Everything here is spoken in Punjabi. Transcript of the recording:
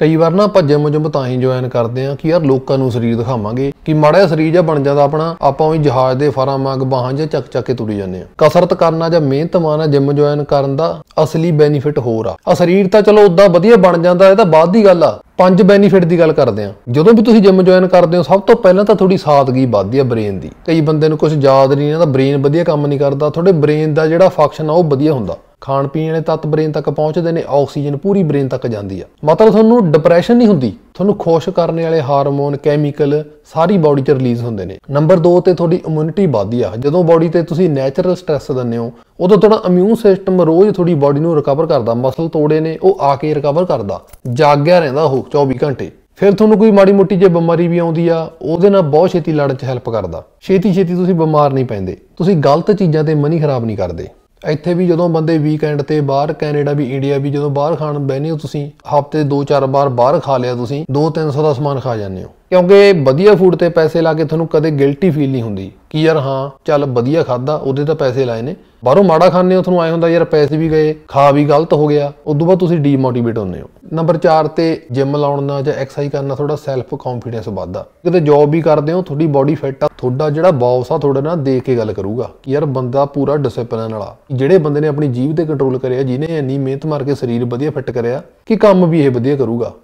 ਕਈ ਵਾਰ ਨਾ ਭੱਜੇ ਮੁਜਮ ਤਾਂ ਹੀ ਜੁਆਇਨ ਕਰਦੇ ਆ ਕਿ ਯਾਰ ਲੋਕਾਂ ਨੂੰ ਸਰੀਰ ਦਿਖਾਵਾਂਗੇ ਕਿ ਮਾੜਾ ਸਰੀਰ ਜਾਂ ਬਣ ਜਾਂਦਾ ਆਪਣਾ ਆਪਾਂ ਉਹੀ ਜਹਾਜ਼ ਦੇ ਫਾਰਾਂ ਵਾਂਗ ਬਾਹਾਂ ਜਾਂ ਚੱਕ ਚੱਕ ਕੇ ਤੁਰੀ ਜਾਂਦੇ ਆ ਕਸਰਤ ਕਰਨਾ ਜਾਂ ਮਿਹਨਤ ਮਾਨਾ ਜਿਮ ਜੁਆਇਨ ਕਰਨ ਦਾ ਅਸਲੀ ਬੈਨੀਫਿਟ ਹੋਰ ਆ ਆ ਸਰੀਰ ਤਾਂ ਚਲੋ ਉਦਾਂ ਵਧੀਆ ਬਣ ਜਾਂਦਾ ਇਹ ਤਾਂ ਬਾਅਦ ਦੀ ਗੱਲ ਆ ਪੰਜ ਬੈਨੀਫਿਟ ਦੀ ਗੱਲ ਕਰਦੇ ਆ ਜਦੋਂ ਵੀ ਤੁਸੀਂ ਜਿਮ ਜੁਆਇਨ ਕਰਦੇ ਹੋ ਸਭ ਤੋਂ ਪਹਿਲਾਂ ਤਾਂ ਤੁਹਾਡੀ ਸਾਦਗੀ ਵੱਧਦੀ ਆ ਬ੍ਰੇਨ ਦੀ ਕਈ ਬੰਦੇ ਨੂੰ ਕੁਝ ਯਾਦ ਨਹੀਂ ਆਉਂਦਾ ਬ੍ਰੇਨ ਵਧੀਆ ਕੰਮ ਨਹੀਂ ਕਰਦਾ ਤੁਹਾਡੇ ਬ੍ਰੇਨ ਦਾ ਜਿਹੜਾ ਫੰਕਸ਼ਨ ਆ ਉਹ ਵਧੀਆ ਹੁੰਦਾ ਖਾਣ ਪੀਣ ਵਾਲੇ ਤੱਤ ਬ੍ਰੇਨ ਤੱਕ ਪਹੁੰਚਦੇ ਨੇ ਆਕਸੀਜਨ ਪੂਰੀ ਬ੍ਰੇਨ ਤੱਕ ਜਾਂਦੀ ਆ ਮਤਲਬ ਤੁਹਾਨੂੰ ਡਿਪਰੈਸ਼ਨ ਨਹੀਂ ਹੁੰਦੀ ਤੁਹਾਨੂੰ ਖੁਸ਼ ਕਰਨ ਵਾਲੇ ਹਾਰਮੋਨ ਕੈਮੀਕਲ ਸਾਰੀ ਬਾਡੀ 'ਚ ਰਿਲੀਜ਼ ਹੁੰਦੇ ਨੇ ਨੰਬਰ 2 ਤੇ ਤੁਹਾਡੀ ਇਮਿਊਨਿਟੀ ਵਧਦੀ ਆ ਜਦੋਂ ਬਾਡੀ ਤੇ ਤੁਸੀਂ ਨੇਚਰਲ ਸਟ੍ਰੈਸ ਦਿੰਦੇ ਹੋ ਉਦੋਂ ਤੁਹਾਡਾ ਇਮਿਊਨ ਸਿਸਟਮ ਰੋਜ਼ ਤੁਹਾਡੀ ਬਾਡੀ ਨੂੰ ਰਿਕਵਰ ਕਰਦਾ ਮਸਲ ਤੋੜੇ ਨੇ ਉਹ ਆ ਕੇ ਰਿਕਵਰ ਕਰਦਾ ਜਾਗਿਆ ਰਹਿੰਦਾ ਉਹ 24 ਘੰਟੇ ਫਿਰ ਤੁਹਾਨੂੰ ਕੋਈ ਮਾੜੀ ਮੋਟੀ ਜੇ ਬਿਮਾਰੀ ਵੀ ਆਉਂਦੀ ਆ ਉਹਦੇ ਨਾਲ ਬਹੁਤ ਛੇਤੀ ਲੜਨ 'ਚ ਹੈਲਪ ਕਰਦਾ ਛੇਤੀ ਛੇਤੀ ਤੁਸੀਂ ਬਿਮਾਰ ਨਹੀਂ ਪੈਂਦੇ ਤੁਸੀਂ ਗਲਤ ਚੀਜ਼ਾਂ ਤੇ ਮਨੀ ਖਰਾਬ ਨਹੀਂ ਕਰਦੇ ਇੱਥੇ ਵੀ ਜਦੋਂ ਬੰਦੇ ਵੀਕਐਂਡ ਤੇ ਬਾਹਰ ਕੈਨੇਡਾ ਵੀ ਇੰਡੀਆ ਵੀ ਜਦੋਂ ਬਾਹਰ ਖਾਣ ਬੈਨੇ ਹੋ ਤੁਸੀਂ ਹਫਤੇ 2-4 ਵਾਰ ਬਾਹਰ ਖਾ ਲਿਆ ਤੁਸੀਂ 2-300 ਦਾ ਸਮਾਨ ਖਾ ਜਾਂਦੇ ਹੋ ਕਿਉਂਕਿ ਵਧੀਆ ਫੂਡ ਤੇ ਪੈਸੇ ਲਾ ਕੇ ਤੁਹਾਨੂੰ ਕਦੇ ਗਿਲਟੀ ਫੀਲ ਨਹੀਂ ਹੁੰਦੀ ਕਿ ਯਾਰ ਹਾਂ ਚੱਲ ਵਧੀਆ ਖਾਦਾ ਉਹਦੇ ਤਾਂ ਪੈਸੇ ਲਾਏ ਨੇ ਬਾਹਰੋਂ ਮਾੜਾ ਖਾਣੇ ਉਹ ਤੁਹਾਨੂੰ ਆਏ ਹੁੰਦਾ ਯਾਰ ਪੈਸੇ ਵੀ ਗਏ ਖਾ ਵੀ ਗਲਤ ਹੋ ਗਿਆ ਉਸ ਤੋਂ ਬਾਅਦ ਤੁਸੀਂ ਡੀਮੋਟੀਵੇਟ ਹੁੰਦੇ ਹੋ ਨੰਬਰ 4 ਤੇ ਜਿਮ ਲਾਉਣ ਦਾ ਜਾਂ ਐਕਸਰਸਾਈਜ਼ ਕਰਨਾ ਥੋੜਾ ਸੈਲਫ ਕੌਨਫੀਡੈਂਸ ਵਧਦਾ ਕਿਤੇ ਜੌਬ ਵੀ ਕਰਦੇ ਹੋ ਤੁਹਾਡੀ ਬਾਡੀ ਫਿੱਟ ਆ ਤੁਹਾਡਾ ਜਿਹੜਾ ਬੌਸ ਆ ਤੁਹਾਡੇ ਨਾਲ ਦੇਖ ਕੇ ਗੱਲ ਕਰੂਗਾ ਯਾਰ ਬੰਦਾ ਪੂਰਾ ਡਿਸਪਲਿਨ ਵਾਲਾ ਜਿਹੜੇ ਬੰਦੇ ਨੇ ਆਪਣੀ ਜੀਭ ਤੇ ਕੰਟਰੋਲ ਕਰਿਆ ਜਿਨੇ ਇੰਨੀ ਮਿਹਨਤ ਮਾਰ ਕੇ ਸਰੀਰ ਵਧੀਆ ਫਿੱਟ ਕਰਿਆ ਕਿ ਕੰਮ ਵੀ ਇਹ ਵਧੀਆ ਕਰੂਗਾ